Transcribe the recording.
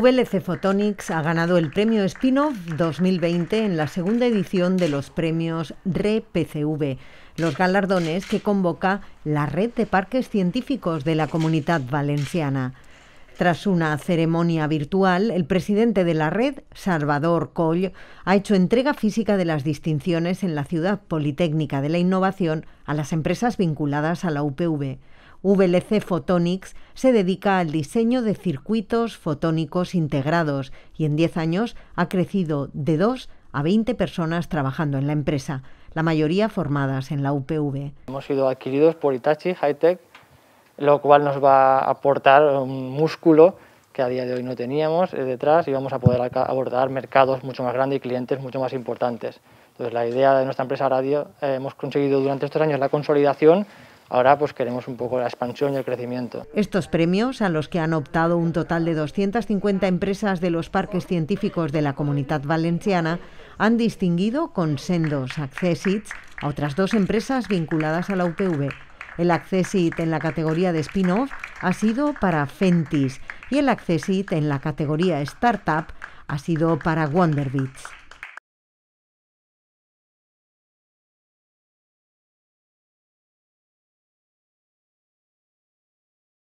VLC Photonics ha ganado el premio Espino 2020 en la segunda edición de los premios REPCV, los galardones que convoca la Red de Parques Científicos de la Comunidad Valenciana. Tras una ceremonia virtual, el presidente de la red, Salvador Coll, ha hecho entrega física de las distinciones en la Ciudad Politécnica de la Innovación a las empresas vinculadas a la UPV. VLC Photonics se dedica al diseño de circuitos fotónicos integrados y en 10 años ha crecido de 2 a 20 personas trabajando en la empresa, la mayoría formadas en la UPV. Hemos sido adquiridos por Hitachi Hightech lo cual nos va a aportar un músculo que a día de hoy no teníamos eh, detrás y vamos a poder abordar mercados mucho más grandes y clientes mucho más importantes. Entonces la idea de nuestra empresa Radio eh, hemos conseguido durante estos años la consolidación Ahora pues queremos un poco la expansión y el crecimiento. Estos premios, a los que han optado un total de 250 empresas de los parques científicos de la Comunidad Valenciana, han distinguido con sendos accessits a otras dos empresas vinculadas a la UPV. El Accessit en la categoría de spin-off ha sido para Fentis y el Accessit en la categoría startup ha sido para Wonderbeats.